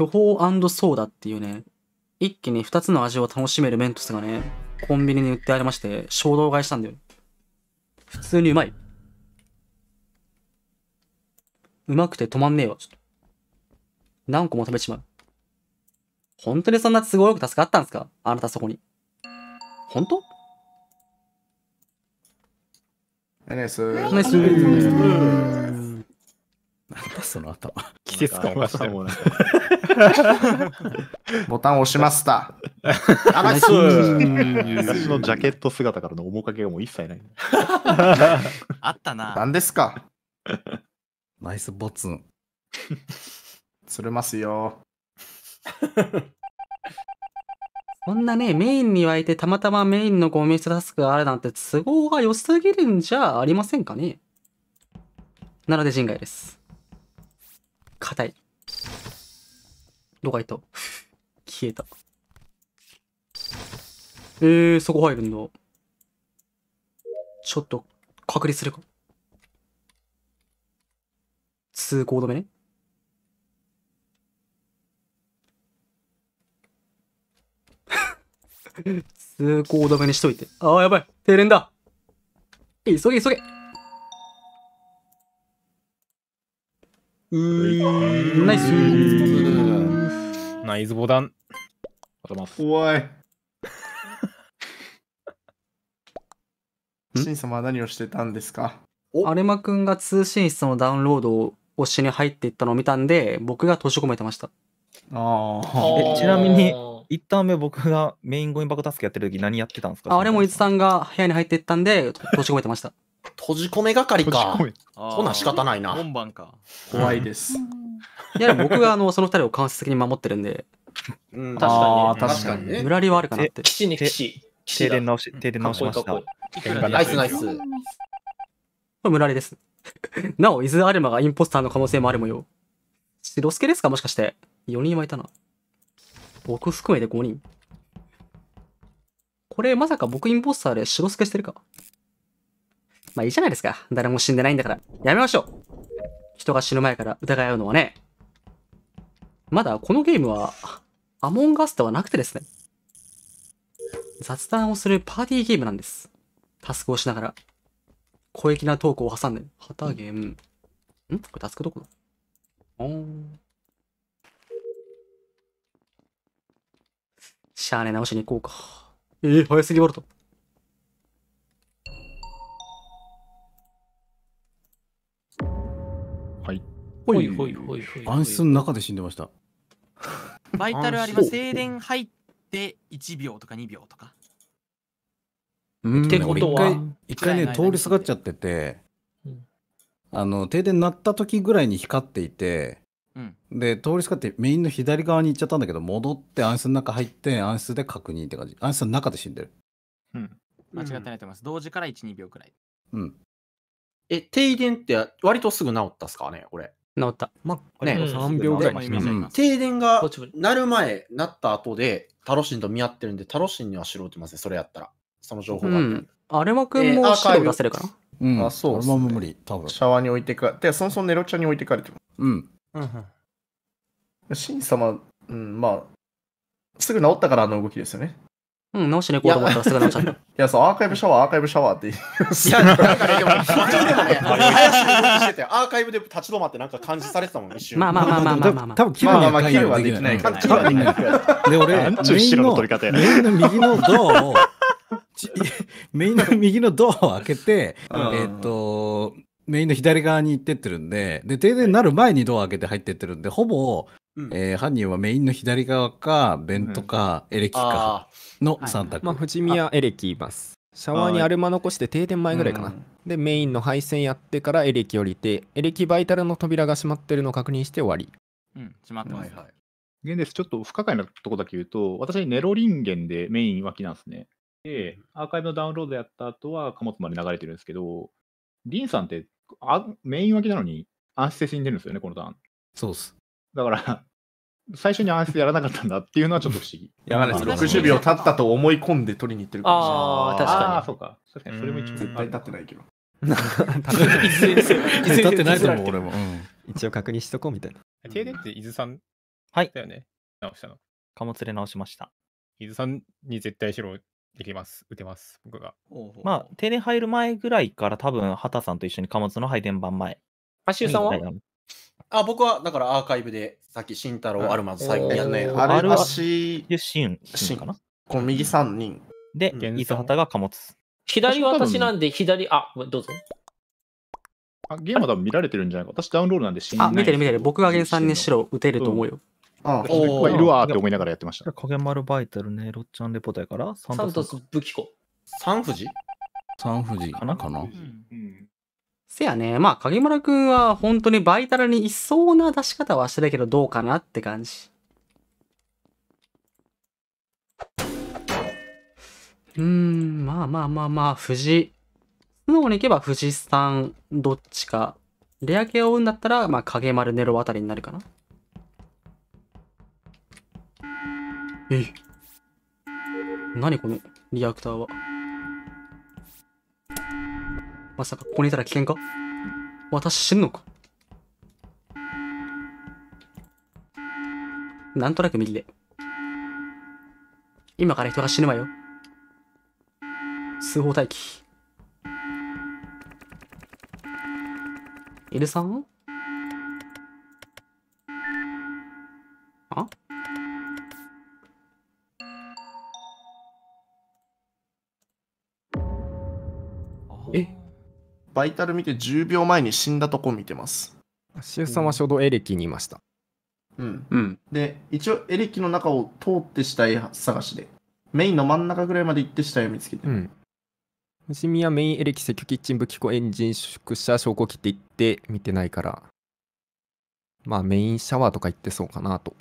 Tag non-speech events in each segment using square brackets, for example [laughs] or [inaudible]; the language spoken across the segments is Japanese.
巨峰ソーダっていうね、一気に二つの味を楽しめるメントスがね、コンビニに売ってありまして、衝動買いしたんだよ。普通にうまい。うまくて止まんねえよ、ちょっと。何個も食べちまう。本当にそんな都合よく助かったんですかあなたそこに。本当ナイスナイスなんだその頭。季節感をしてボタン押しました。あ、まそう。のジャケット姿からの面影がもう一切ない。あったな。何ですか [laughs] ナイスボツン。釣れますよ。こんなね、メインに湧いてたまたまメインのゴミ捨てタスクがあるなんて都合が良すぎるんじゃありませんかねなので人外です。硬い。どこかいた。消えた。えー、そこ入るんだ。ちょっと、隔離するか。通行止めね。[laughs] 通行止めにしといて。ああ、やばい。停電だ。急げ急げ。うナイスナイスボタン。あります。怖い。[laughs] シン様は何をしてたんですかアルマくんが通信室のダウンロードを押しに入っていったのを見たんで、僕が閉じ込めてました。ああ。えちなみに一旦目僕がメインゴミ箱タスクやってる時何やってたんですかあれも伊津さんが部屋に入っていったんで、閉じ込めてました。閉じ込め係か。そんな仕方ないな。本番か。怖いです。いや、僕があのその二人を間接的に守ってるんで。うん、確かに、確かにね。ムラリはあるかなって。岸に岸。停電直し、停電直しました。ナイスナイス。これムラリです。[laughs] なお、伊豆アルマがインポスターの可能性もあるもよう。ロスケですかもしかして。4人はいたな。僕含めて5人。これまさか僕インポスターで白助してるかまあいいじゃないですか。誰も死んでないんだから。やめましょう人が死ぬ前から疑い合うのはね。まだこのゲームは、アモンガスではなくてですね。雑談をするパーティーゲームなんです。タスクをしながら。小粋なトークを挟んで。旗ゲーム。んこれタスクどこだおーん。しゃあね、直しに行こうか。ええー、早すぎボルト。ほいほいほいほい。暗室の中で死んでました。バイタルあります。静電入って1秒とか2秒とか。ってことは一回ね通りすがっちゃってて、うん、あの停電鳴った時ぐらいに光っていて、うん、で通りすがってメインの左側に行っちゃったんだけど戻って暗室の中入って暗室で確認って感じ暗室の中で死んでる、うん、間違ってないと思います、同時から12秒くらいうんえ停電って割とすぐ治ったっすかねこれ治った。まあ、ね、3秒ぐらいに、うん、停電がなる前、なった後で、タロシンと見合ってるんで、タロシンにはうってますね、それやったら。その情報が。うん。アルマ君も白出せるかな、えー、うん、あ、そう、ね。も無理、多分。シャワーに置いてか、で、そもそもネロちゃんに置いてかれてます。うん。うん。シン様、うん、まあ、すぐ治ったからあの動きですよね。うん、直しね、こうと思ったらすぐ直っちゃった。[laughs] いや、そう、アーカイブシャワー、アーカイブシャワーっていや、なかでも、ちょっとしてて、アーカイブで立ち止まってなんか感じされてたもん、一瞬。まあまあまあまあまあまあ多分キルはできない。キはできないから。で、俺、メインの右のドアを、メインの右のドアを開けて、えっと、メインの左側に行ってってるんで、で、停電になる前にドア開けて入ってってるんで、ほぼうん、えー、犯人はメインの左側か、ベントか、うん、エレキかの3択。はい、まあ、富士宮エレキいます。シャワーにアルマ残して停電前ぐらいかな。で、メインの配線やってからエレキ降りて、エレキバイタルの扉が閉まってるのを確認して終わり。うん、閉まってます。はいはい現です。ちょっと不可解なとこだけ言うと、私、ネロリンゲンでメイン脇なんですね。で、アーカイブのダウンロードやった後は貨物まで流れてるんですけど、リンさんってあメイン脇なのに心して死に出るんですよね、このターン。そうっす。だから、最初にアンスやらなかったんだっていうのはちょっと不思議。やばいです。60秒経ったと思い込んで取りに行ってるかもしれない。ああ、確かに。あそうか。確かにそれも一応。絶対経ってないけど。[laughs] 立ってないと思う、俺も。一応確認しとこうみたいな。停電って伊豆さんはいだよね。直したの。貨物で直しました。伊豆さんに絶対しろできます。打てます、僕が。まあ、停電入る前ぐらいから多分、畑さんと一緒に貨物の配電盤前。アシュさんはあ、僕はだからアーカイブで、さっき慎太郎、アルマズ最近やね。あれはシン、シンかなこの右3人。で、伊豆畑が貨物。左私なんで、左、あ、どうぞ。あゲームは多分見られてるんじゃないか。私ダウンロードなんで死んあ、見てる見てる。僕がゲンさんに白打てると思うよ。ああ、いるわって思いながらやってました。影丸バイタルね、ロッチャンレポーターから。サントス武器庫。サンフジサンフジかなかな、うんせやね、まあ、影村くんは本当にバイタルにいそうな出し方はしてたけど、どうかなって感じ。うーん、まあまあまあまあ、藤。素直に行けば藤さん、どっちか。レア系を追うんだったら、まあ、影丸ネロあたりになるかな。えい。何このリアクターは。まさかここにいたら危険か私死ぬのかなんとなく右で。今から人が死ぬわよ。通報待機。犬ルさんバイタル見て10秒前に死んだとこ見てます。シエさんはちょうどエレキにいました。うん。うん、で、一応エレキの中を通って死体探しで、メインの真ん中ぐらいまで行って死体を見つけて。うん。シミはメインエレキ、石油キッチン、武器庫、エンジン、宿舎、証拠切って行って見てないから、まあメインシャワーとか行ってそうかなと。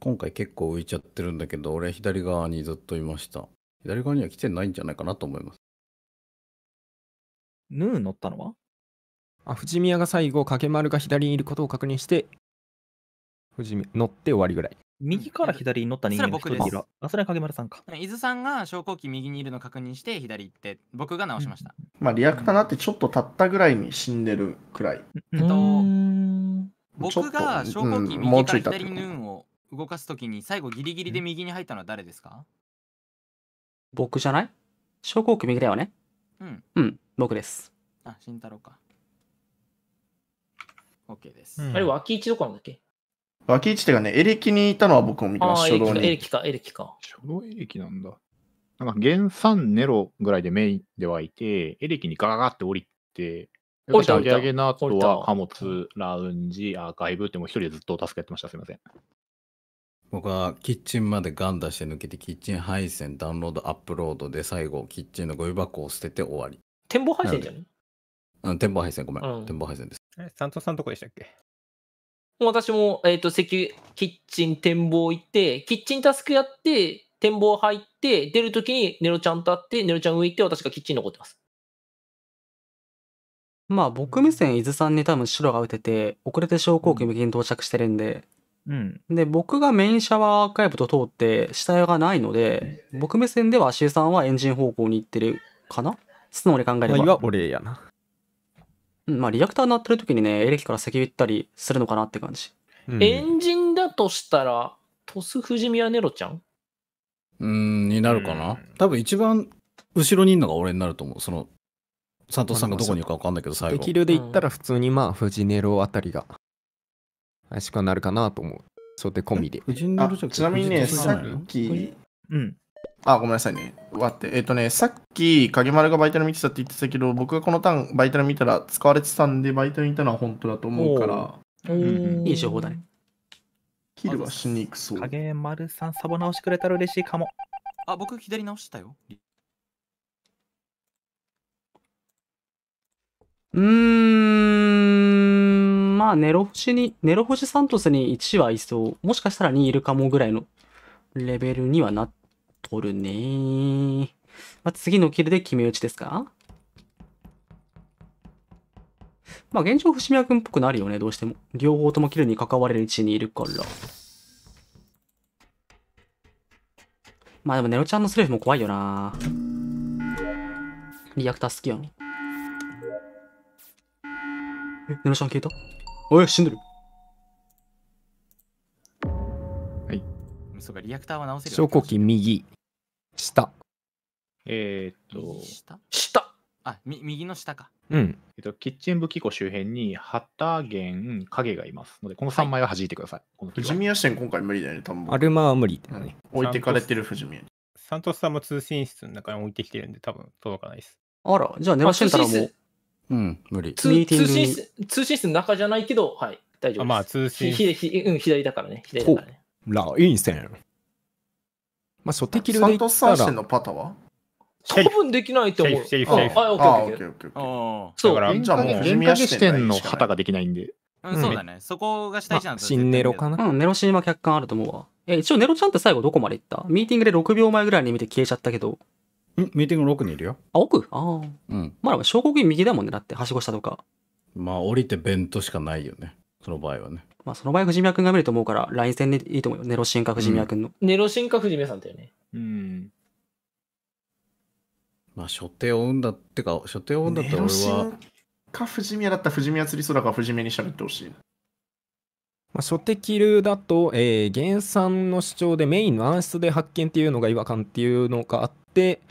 今回結構浮いちゃってるんだけど、俺左側にずっといました。左側には来てないんじゃないかなと思います。ヌー乗ったのはあ、藤宮が最後、かけ丸が左にいることを確認して、藤宮、乗って終わりぐらい。右から左に乗った人間が人それは僕あ、それは影丸さんか。伊豆さんが昇降機右にいるのを確認して左行って僕が直しました、まあ、リアクターなってちょっと経ったぐらいに死んでるくらい。えっと僕が昇降機右からい左るヌーンを動かすときに最後ギリギリで右に入ったのは誰ですか僕じゃない昇降機右だよねうん。うん。僕です。あ、慎太郎か。OK です。うん、あれ、脇一どこなんだっけ脇一ってかね、エレキにいたのは僕も見てます、初動に。エレキか、エレキか。初動エレキなんだ。なんか、原産ネロぐらいでメインではいて、エレキにガガガって降りて、降りた上げの後は貨物、ラウンジ、アーカイブってもう一人でずっと助けてました。すみません。僕はキッチンまでガン出して抜けて、キッチン配線、ダウンロード、アップロードで最後、キッチンのゴミ箱を捨てて終わり。展望配線じゃうん、展望配線、ごめん。うん展望配線です。え、サントさんとこでしたっけ私も、えっ、と、石油、キッチン展望行って、キッチンタスクやって、展望入って、出るときにネロちゃんと会って、ネロちゃん上行って、私がキッチンに残ってます。まあ僕目線伊豆さんに多分白が打てて遅れて昇降機向きに到着してるんでうん。で僕がメインシャワーアーカイブと通って下屋がないので僕目線では C さんはエンジン方向に行ってるかな質の俺考えれば。まあ、俺やな。うん、まあ、リアクター鳴ってる時にね、エレキから先行ったりするのかなって感じ。うん、エンジンだとしたら、鳥栖富士宮ネロちゃんうん、になるかな。多分一番後ろにいるのが俺になると思う。その、佐藤さんがどこにいるか分かんないけど、最後。できるで言ったら、普通にまあ、富士ネロあたりが、怪しくなるかなと思う。想定込みで。ちなみにね、さっき、うん、あ、ごめんなさいね。わって。えっ、ー、とね、さっき、影丸がバイタル見てたって言ってたけど、僕がこのターンバイタル見たら使われてたんで、バイタル見たのは本当だと思うから。うん、いい情報だね。キルはしにくそう。影丸さん、サボ直してくれたら嬉しいかも。あ、僕左直したよ。うーん、まあ、ネロ星に、ネロ星サントスに1はいそう。もしかしたら2いるかもぐらいのレベルにはなって取るねまあ、次のキルで決め打ちですかまあ、現状、伏見君っぽくなるよね、どうしても。両方ともキルに関われる位置にいるから。まあでも、ネロちゃんのスレフも怖いよなリアクター好きやん。え、ネロちゃん消えたおい、死んでる。リアクターは直せる機右下えー、っと下下あみ右の下かうんえっと、キッチン武器庫周辺に旗源影がいますのでこの3枚は弾いてください、この宮支店今回無理だよね、多分アルマは無理だよね。置いてかれてる富士宮。サントスさんも通信室の中に置いてきてるんで多分届かないです。あら、じゃあ寝ましてたらもう。うん、無理。通通信室通信室の中じゃないけど、はい、大丈夫です。あまあ通信ひひひうん、左だからね。左だからね。ラインセンまあ、初手キルで言ったら。サントス三振のパターは多分できないと思う。セーフ、セーフ。セーフ。あ、あ、オッケー、オッケー。そう、だから、じゃもう、原価視点の旗ができないんで。うん、そうだね。そこが主体じゃん。新ネロかなうん、ネロシーマ客観あると思うわ。え、一応ネロちゃんって最後どこまで行ったミーティングで6秒前ぐらいに見て消えちゃったけど。んミーティング6にいるよ。あ、奥ああ。うん。まあ、証拠金右だもんね。だって、はしごしたとか。まあ、降りて弁当しかないよね。その場合はね。まあ、その場合、藤宮君が見ると思うから、ライン戦でいいと思うよ。ネロシンか藤宮君の。ネロシンか藤宮さんだよね。うん。まあ、初手をうんだってか、初手をうんだって俺は。か藤宮だったら藤宮釣りそうか藤宮に喋ってほしい。まあ、初手キるだと、えー、原産の主張でメインの暗室で発見っていうのが違和感っていうのがあって、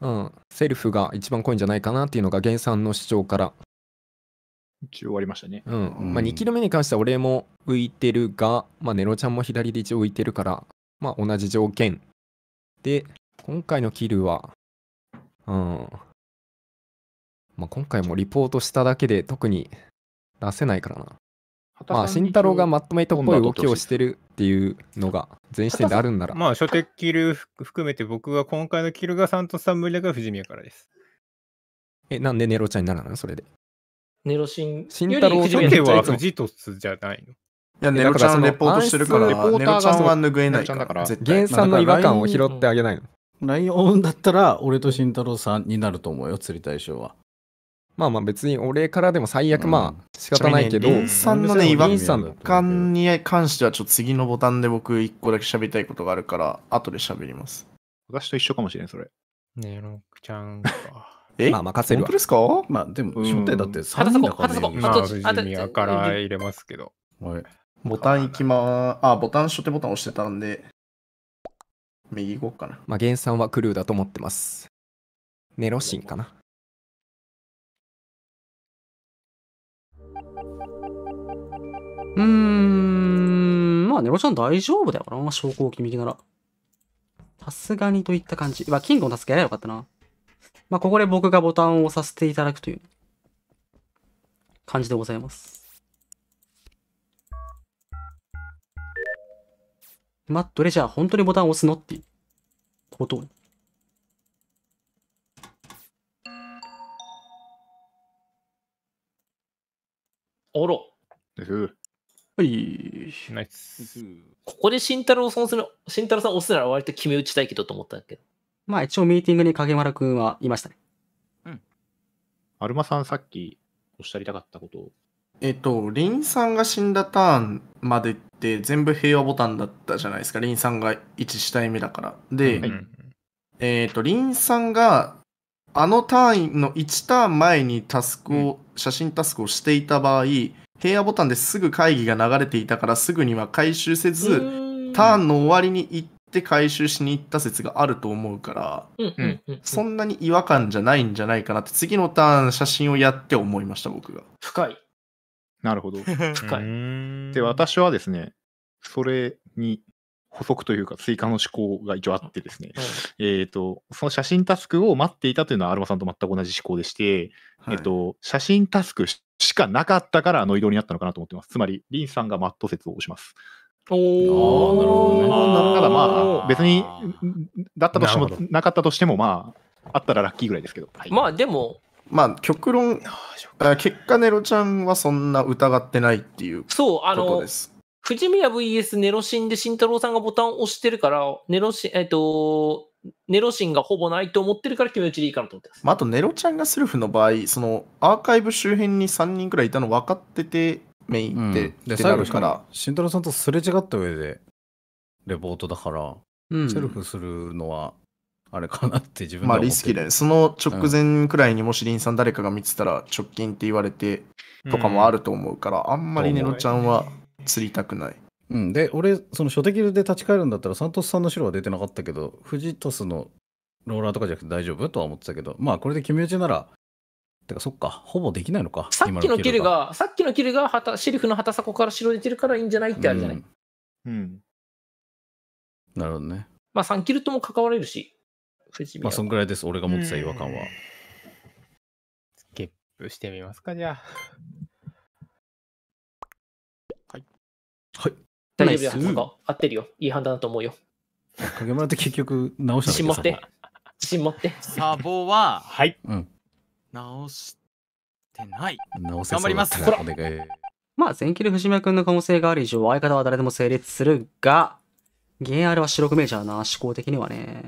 うん、セルフが一番濃いんじゃないかなっていうのが原産の主張から一応終わりましたね。うん。まあ、2キロ目に関しては俺も浮いてるが、まあ、ネロちゃんも左で一応浮いてるから、まあ、同じ条件。で、今回のキルは、うん。まあ、今回もリポートしただけで特に出せないからな。まあ、慎太郎がまとめとっぽい動きをしてるっていうのが前視点であるんなら。まあ、初手キル含めて僕は今回のキルが3と3無理だから藤宮からです。え、なんでネロちゃんになるのそれで。ネロシン。慎太郎初手は藤突じゃないの。いや、ネロちゃんレポートしてるから、ネロちゃんは拭えないから。原産の違和感を拾ってあげないの。ライオンだったら、俺と慎太郎さんになると思うよ、釣り対象は。まあまあ別に俺からでも最悪まあ仕方ないけど。リンさんのね、違和感に関してはちょっと次のボタンで僕一個だけ喋りたいことがあるから、後で喋ります。私と一緒かもしれん、それ。ねえ、ロックちゃんか。えまあ任せるわ。本当ですかまあでも、招待だって3人だから、ね。まあ、あから入れますけど。はい。ボタンいきまーあ、ボタン、初手ボタン押してたんで、右行こうかな。まあ、原産はクルーだと思ってます。ネロシンかな。うーん、まあ、ネロちゃん大丈夫だよな、昇降機右なら。さすがにといった感じ。うわ、キングを助けられよかったな。まあ、ここで僕がボタンを押させていただくという感じでございます。まあ、どれじゃあ本当にボタンを押すのっていうことを。あら。はい。ナイス。ここで慎太郎さん押すの、慎太郎さん押すなら割と決め打ちたいけどと思ったけど。まあ一応ミーティングに影丸くんはいましたね。うん。アルマさんさっきおっしゃりたかったことえっと、リンさんが死んだターンまでって全部平和ボタンだったじゃないですか。リンさんが1死体目だから。で、はいえっと、リンさんがあの単位の1ターン前にタスクを、写真タスクをしていた場合、平和ボタンですぐ会議が流れていたからすぐには回収せず、ターンの終わりにて、て回収しに行った説があると思うから、うんうんうん、そんなに違和感じゃないんじゃないかなって、次のターン写真をやって思いました、僕が。深い。なるほど。[laughs] 深い。で、私はですね、それに補足というか追加の思考が一応あってですね、はい、えっ、ー、と、その写真タスクを待っていたというのはアルマさんと全く同じ思考でして、はい、えっ、ー、と、写真タスクしかなかったからあの移動になったのかなと思ってます。つまり、リンさんがマット説を押します。おなるほど、ね、ただまあ、別に、だったとしても、なかったとしても、まあ、あったらラッキーぐらいですけど。はい、まあ、でも、まあ、極論、結果、ネロちゃんはそんな疑ってないっていうことです。そう、あの、藤宮 VS ネロシンで慎太郎さんがボタンを押してるから、ネロシン、えっ、ー、と、ネロシンがほぼないと思ってるから気持ちでいいかなと思ってます。まあ、あと、ネロちゃんがスルフの場合、そのアーカイブ周辺に3人くらいいたの分かってて、メインって,、で最後から慎太郎さんとすれ違った上でレポートだから、うん、セルフするのはあれかなって自分まあリスキーだよその直前くらいにもし林さん誰かが見てたら直近って言われてとかもあると思うから、うん、あんまりねのちゃんは釣りたくない、うん、で俺その初書籍で立ち返るんだったらサントスさんの白は出てなかったけどフジトスのローラーとかじゃなくて大丈夫とは思ってたけどまあこれで決め打ちならてかそっかほぼできないのかさっきのキルがさっきのキルがはたシリフの旗底から白出てるからいいんじゃないってあるじゃない、うん、うん、なるほどねまあ3キルとも関われるしまあそんぐらいです俺が持ってた違和感はスキップしてみますかじゃあはいはい大丈夫よ合ってるよいい判断だと思うよ影村って結局直したんですよ自信持って自信持ってサボははい、うん直してない。直せ頑張ります。お願い。まあ、全キル藤宮君の可能性がある以上、相方は誰でも成立するが、ゲンアルは白くメジャーな、思考的にはね。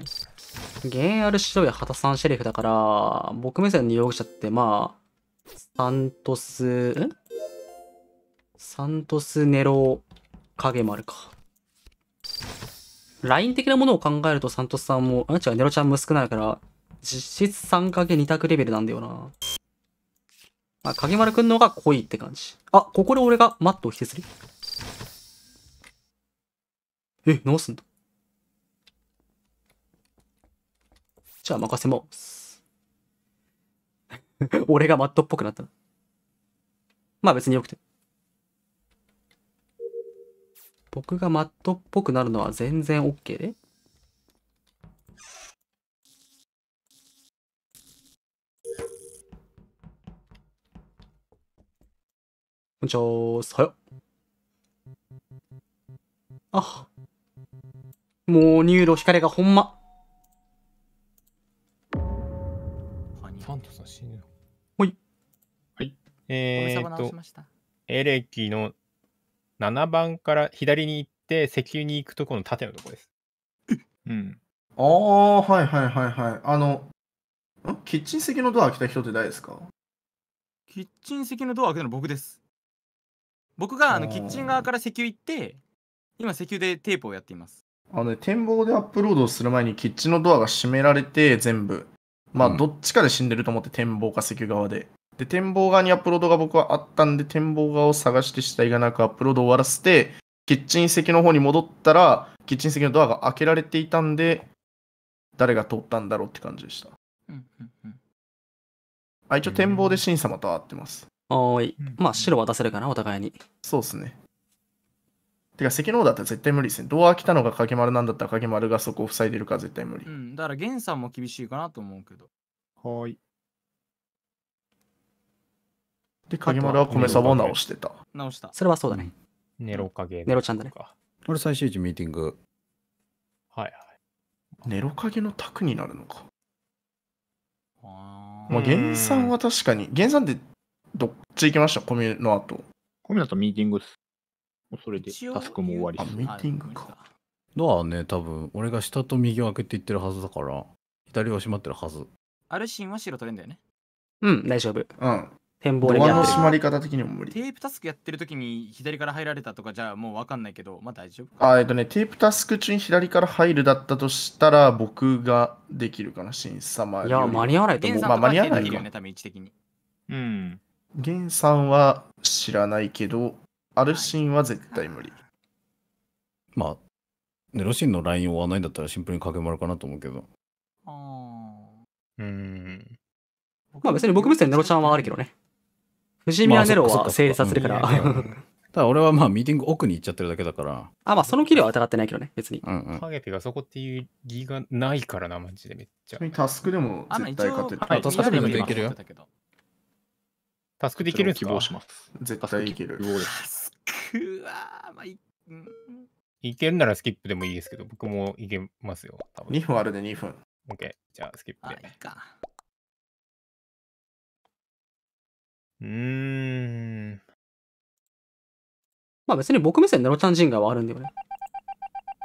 ゲンアル白い畑さんシェリフだから、僕目線の容疑者って、まあ、サントス、サントスネロ影丸か。ライン的なものを考えるとサントスさんも、あ、違う、ネロちゃんも少ないから、実質3影2択レベルなんだよな。まあ、影丸くんの方が濃いって感じ。あ、ここで俺がマットを否定するえ、直すんだ。じゃあ任せます。[laughs] 俺がマットっぽくなったな。まあ別によくて。僕がマットっぽくなるのは全然 OK で。こんにちはさよ。あ。もう、ニューロ光がほんま。ントさん死ぬよ。はい。はい。えー、っと、エレキの7番から左に行って、石油に行くとこの縦のとこです。うん。ああ、はいはいはいはい。あの、んキッチン席のドア開けた人って誰ですかキッチン席のドア開けたの僕です。僕があのキッチン側から石油行って今石油でテープをやっていますあの、ね、展望でアップロードする前にキッチンのドアが閉められて全部まあ、うん、どっちかで死んでると思って展望か石油側でで展望側にアップロードが僕はあったんで展望側を探して死体がなくアップロードを終わらせてキッチン席の方に戻ったらキッチン席のドアが開けられていたんで誰が通ったんだろうって感じでした、うんうんうん、あ一応展望で審査また会ってます、おい、うん、まあ白は出せるかな、お互いに。そうっすね。てか、関のだったら絶対無理ですね。ドア来たのが影丸なんだったら影丸がそこを塞いでるか絶対無理。うん、だから源さんも厳しいかなと思うけど。はい。で、影丸は米サボ直してた。直した。それはそうだね。ネロ影。ネロちゃんだね。これ最終時ミーティング。はいはい。ネロ影の卓になるのか。あまあ、さんは確かに、さんってどっち行きましたコミュの後。コミュだとミーティングっす。それでタスクも終わりあ、す。ミーティングか。ドアはね、多分、俺が下と右を開けていってるはずだから、左は閉まってるはず。あるシンは白取れんだよね。うん、大丈夫。うん。展望ドアの閉まり方的にも無テープタスクやってる時に左から入られたとかじゃあもうわかんないけど、まあ大丈夫。あ、えっとね、テープタスク中に左から入るだったとしたら、僕ができるかな、審査前いや、間に合わないと思う。まあ間に合わないかよね、多分位置的に。うん。ゲンさんは知らないけど、アルシンは絶対無理。まあ、ネロシンのラインを終わないんだったらシンプルに影丸かなと思うけど。ああ。うん。まあ別に僕別にネロちゃんはあるけどね。藤宮ネロは成立させるから。ただ俺はまあミーティング奥に行っちゃってるだけだから。あ、まあそのキルは疑ってないけどね、別に。うんうん。ハピがそこっていうギがないからな、マジでめっちゃ。タスクでも絶対勝てる。あ、タスクでもいけるよ。タスクできるんですか希望します。絶対いける。タスクは、まあい、うん、いけるならスキップでもいいですけど、僕もいけますよ。多分2分あるね、2分。OK。じゃあ、スキップで。あ、いいか。うーん。まあ別に僕目線ネロちゃん人外はあるんだよね。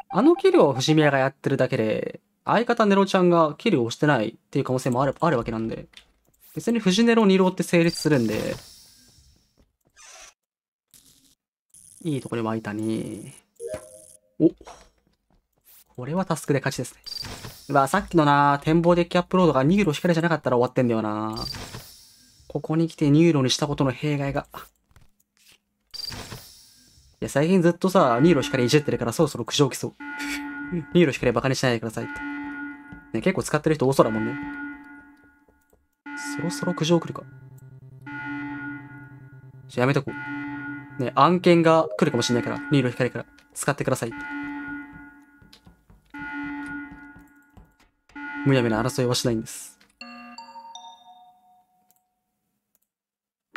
あのキルを伏宮がやってるだけで、相方ネロちゃんがキルをしてないっていう可能性もあるあるわけなんで。別に藤ネロ二郎って成立するんで、いいとこも湧いたに。おこれはタスクで勝ちですね。うわ、さっきのな、展望デッキアップロードがニューロ光じゃなかったら終わってんだよな。ここに来てニューロにしたことの弊害が。いや、最近ずっとさ、ニューロ光いじってるからそろそろ苦情来そう。[laughs] ニューロ光バカにしないでくださいって。ね、結構使ってる人多そうだもんね。そろそろ苦情来るか。じゃやめとこう。ね、案件が来るかもしれないから、ニーロ光から使ってください。むやみな争いはしないんです。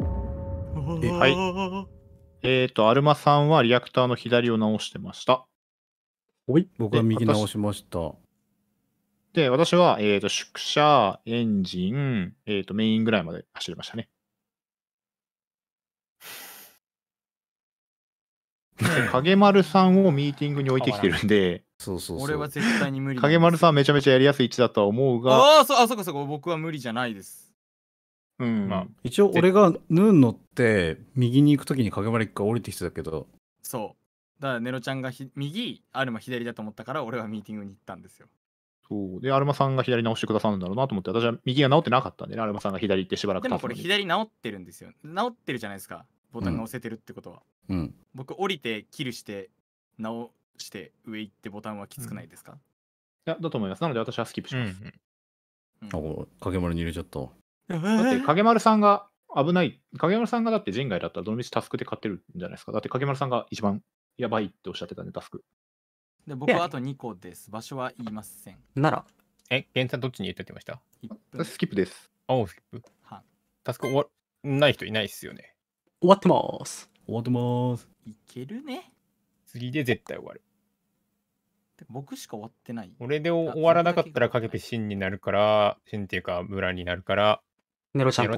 はい。えっ、ー、と、アルマさんはリアクターの左を直してました。おい。僕は右直しました。で、私は、えっ、ー、と、宿舎、エンジン、えっ、ー、と、メインぐらいまで走りましたね。影丸さんをミーティングに置いてきてるんで、そうそう俺は絶対に無理。影丸さんめちゃめちゃやりやすい位置だとは思うが。ああ、そ、あ、そこそこ、僕は無理じゃないです。うん。まあ、一応、俺がヌーン乗って、右に行くときに影丸一回降りてきてたけど。そう。だから、ネロちゃんがひ右、アルマ左だと思ったから、俺はミーティングに行ったんですよ。そう。で、アルマさんが左直してくださるんだろうなと思って、私は右が直ってなかったんでね、アルマさんが左行ってしばらくでもこれ左直ってるんですよ。直ってるじゃないですか。ボタンが押せてるってことは。うん。僕、降りて、キルして、直して上行ってボタンはきつくないですか、うん、いや、だと思います。なので私はスキップします。うんうん、あ、影丸に入れちゃった。だって影丸さんが危ない。影丸さんがだって人外だったらどのみちタスクで勝ってるんじゃないですか。だって影丸さんが一番やばいっておっしゃってたん、ね、タスク。で僕はあと2個です。場所は言いません。なら。え、源さんどっちに言ってましたスキップです。あ、スキップ。はタスク終わない人いないっすよね。終わってます。終わってます。いけるね。次で絶対終わる。僕しか終わってない。俺で終わらなかったら、かけて真になるから、真っていうか、村になるから、ネロちゃんネ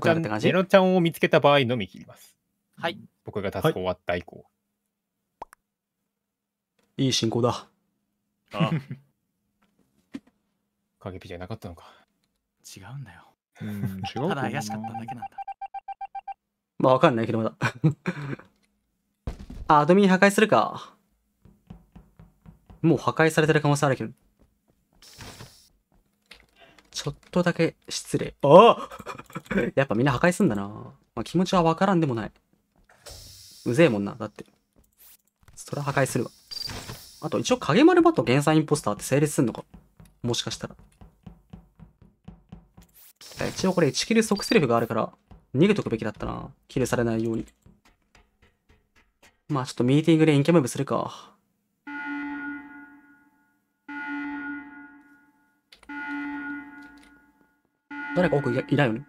ロちゃんを見つけた場合のみ切ります。はい。僕がタスク終わった以降。はい、いい進行だ。ああ [laughs] 影ピじゃなかったのか。違うんだよ。うん、違うただ怪しかっただけなんだ。まあ、わかんないけど、まだ。[laughs] アドミン破壊するか。もう破壊されてる可能性あるけど。ちょっとだけ失礼。ああ [laughs] やっぱみんな破壊すんだな。まあ、気持ちはわからんでもない。うぜえもんな、だって。それ破壊するわ。あと一応影丸バと原作インポスターって成立するのかもしかしたら。一応これ1キル即セリフがあるから、逃げとくべきだったな。キルされないように。まあちょっとミーティングでインキャムーブするか。誰か奥いないよね。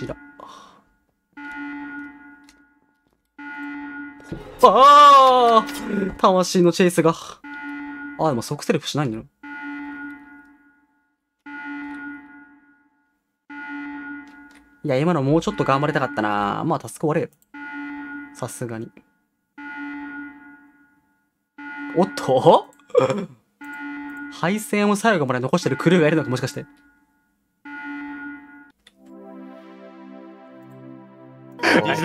知ら。ああ魂のチェイスが。あ、でも即セルフしないんだよ。いや、今のもうちょっと頑張りたかったなまあ、タスク終われよ。さすがに。おっと [laughs] 敗戦を最後まで残してるクルーがいるのか、もしかして。マ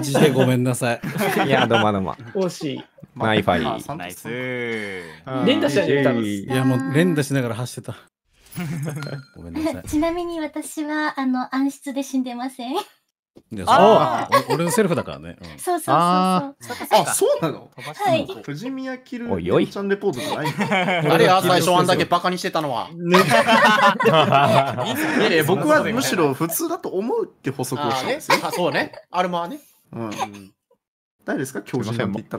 ジでごめんなさい。いや、どまどま。惜しい。ナイファイ。連打しながらいや、もう連打しながら走ってた。ごめんなさい。[laughs] ちなみに私は、あの、暗室で死んでません。いあ俺のセルフだからね。そうそうそうあそうなのはい。富士宮キルいちゃんレポートじゃないあれや、[laughs] 最初あんだけバカにしてたのは。ね、[laughs] 僕はむしろ普通だと思うって補足をしたんですよ。ね、そうね。あれもね。うん。誰ですか教授って言った